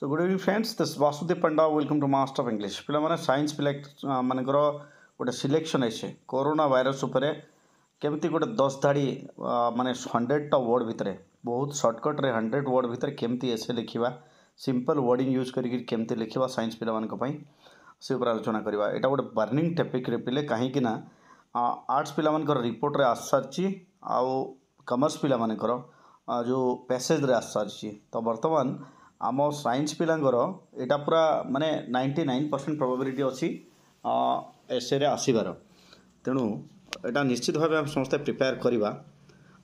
so good evening friends this Vasudev Panda welcome to master of English ପିଲାମାନେ science ପିଲା ମାନଙ୍କର ଗୋଟେ ସିଲେକ୍ସନ୍ ହେଇଛେ କରୋନା ଭାଇରସ୍ ଉପରେ କେମିତି ଗୋଟେ ଦଶ ଧାଡ଼ି ମାନେ ହଣ୍ଡ୍ରେଡ଼ଟା ୱାର୍ଡ଼ ଭିତରେ ବହୁତ ସର୍ଟକଟ୍ରେ ହଣ୍ଡ୍ରେଡ଼ ୱାର୍ଡ଼ ଭିତରେ କେମିତି ଏସେ ଲେଖିବା ସିମ୍ପଲ୍ ୱାର୍ଡ଼ିଂ ୟୁଜ୍ କରିକି କେମିତି ଲେଖିବା ସାଇନ୍ସ ପିଲାମାନଙ୍କ ପାଇଁ ସେ ଉପରେ ଆଲୋଚନା କରିବା ଏଇଟା ଗୋଟେ ବର୍ଣ୍ଣିଂ ଟପିକ୍ରେ ପିଲେ କାହିଁକି ନା ଆର୍ଟ୍ସ ପିଲାମାନଙ୍କର ରିପୋର୍ଟରେ ଆସିସାରିଛି ଆଉ କମର୍ସ ପିଲାମାନଙ୍କର ଯେଉଁ ପ୍ୟାସେଜ୍ରେ ଆସିସାରିଛି ତ ବର୍ତ୍ତମାନ ଆମ ସାଇନ୍ସ ପିଲାଙ୍କର ଏଇଟା ପୁରା ମାନେ ନାଇଣ୍ଟି ନାଇନ୍ ପରସେଣ୍ଟ ପ୍ରୋବାବିଲିଟି ଅଛି ଏସେରେ ଆସିବାର ତେଣୁ ଏଇଟା ନିଶ୍ଚିତ ଭାବେ ଆମେ ସମସ୍ତେ ପ୍ରିପେୟାର କରିବା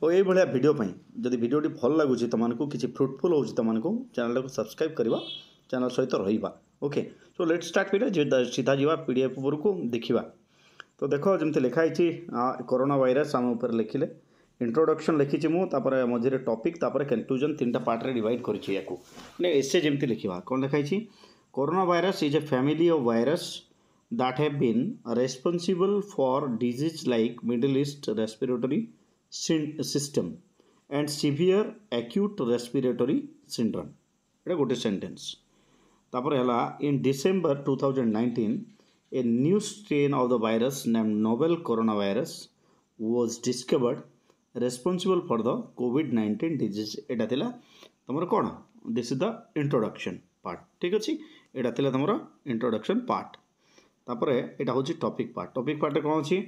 ଓ ଏଇଭଳିଆ ଭିଡ଼ିଓ ପାଇଁ ଯଦି ଭିଡ଼ିଓଟି ଭଲ ଲାଗୁଛି ତୁମମାନଙ୍କୁ କିଛି ଫ୍ରୁଟଫୁଲ୍ ହେଉଛି ତୁମମାନଙ୍କୁ ଚ୍ୟାନେଲ୍ଟାକୁ ସବସ୍କ୍ରାଇବ୍ କରିବା ଚ୍ୟାନେଲ୍ ସହିତ ରହିବା okay so let start PDF ସିଧା ଯିବା ପି ଡି ଏଫ୍ ଉପରକୁ ଦେଖିବା ତ ଦେଖ ଯେମିତି ଲେଖା ହେଇଛି କରୋନା ଭାଇରସ୍ ଆମ ଉପରେ ଲେଖିଲେ इंट्रोडक्शन लिखी मुझे मझे टपिक कनक्लूजन तीन टा पार्ट्रे डिड कर एसे जमी लिखा कौन लिखाई corona virus is a family of virus that have been responsible for disease like middle east respiratory system and severe acute respiratory syndrome यहाँ गोटे सेन्टेन्स तापर है in December 2019 a new strain of the virus name novel corona virus was discovered responsible for the COVID nineteen disease ଏଇଟା ଥିଲା ତୁମର କ'ଣ this is the introduction part ଠିକ୍ ଅଛି ଏଇଟା ଥିଲା ତୁମର ଇଣ୍ଟ୍ରୋଡକ୍ସନ୍ ପାର୍ଟ ତାପରେ ଏଇଟା ହେଉଛି ଟପିକ୍ ପାର୍ଟ ଟପିକ୍ ପାର୍ଟରେ କ'ଣ ଅଛି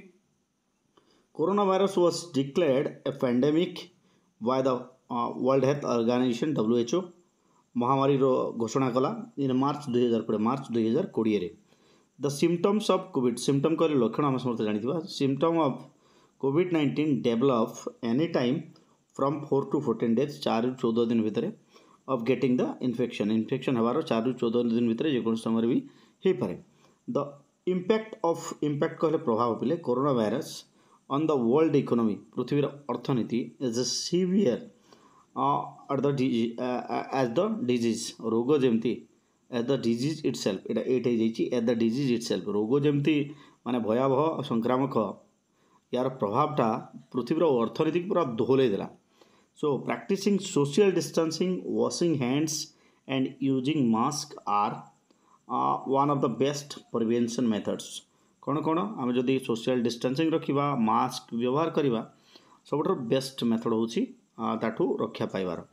corona virus was declared a pandemic by the world health organization WHO ମହାମାରୀର ଘୋଷଣା କଲା ଇନ୍ ମାର୍ଚ୍ଚ ଦୁଇହଜାର କୋଡ଼ିଏ ମାର୍ଚ୍ଚ ଦୁଇହଜାର କୋଡ଼ିଏରେ the symptoms of COVID symptom କହିଲେ ଲକ୍ଷଣ ଆମେ ସମସ୍ତେ ଜାଣିଥିବା symptom of COVID nineteen develop any time from four to fourteen days चार चौदह दिन भितर of getting the infection infection हो चार चौदह दिन भितर जो समय भी हो पाए द इम्पैक्ट अफ इम्पैक्ट कह प्रभाव पे corona virus on the world economy पृथ्वीर अर्थनीति as a severe at this as the disease रोग जमी as the disease itself ये एट हो जाए द डिजिज इट सेल्फ रोग जमी मानने भयावह संक्रामक यार प्रभावटा पृथ्वीर अर्थनीति पूरा दोहलैदेला so practicing social distancing washing hands and using mask are one of the best prevention methods कौन कौन आम जब सोशल डिस्टेंसिंग रखा मास्क व्यवहार करवा सब बेस्ट मेथड हूँ ताठ रक्षा पाइबार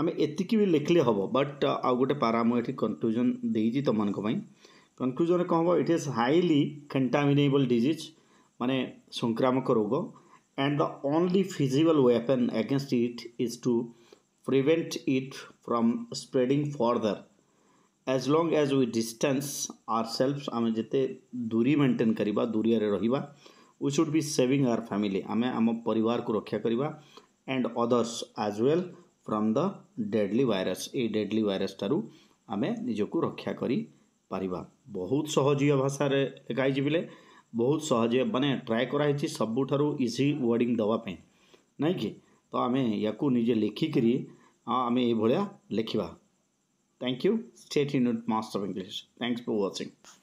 आम एति भी लिखले हम बट uh, आउ गोटे पारा मुझे कनक्लूजन दे तुमको कनक्लूजन कह हम it is highly contaminable disease Mane संक्रामक रोग and the only feasible weapon against it is to prevent it from spreading further as long as we distance our self आम जिते दूरी मेन्टेन करवा दूरी रहा we should be saving our family आम आम पर रक्षा करवा and others as well from the deadly virus ये डेडली वायरस ठारू आम निजक रक्षा कर पार बहुत सहज भाषार गाई बहुत सहज मैंने ट्राए कराई सबुठ इजी वर्डिंग दवापे नहीं कि तो आम यू निजे लिखिकी आम ये लिखा thank you stay tuned master of English thanks for watching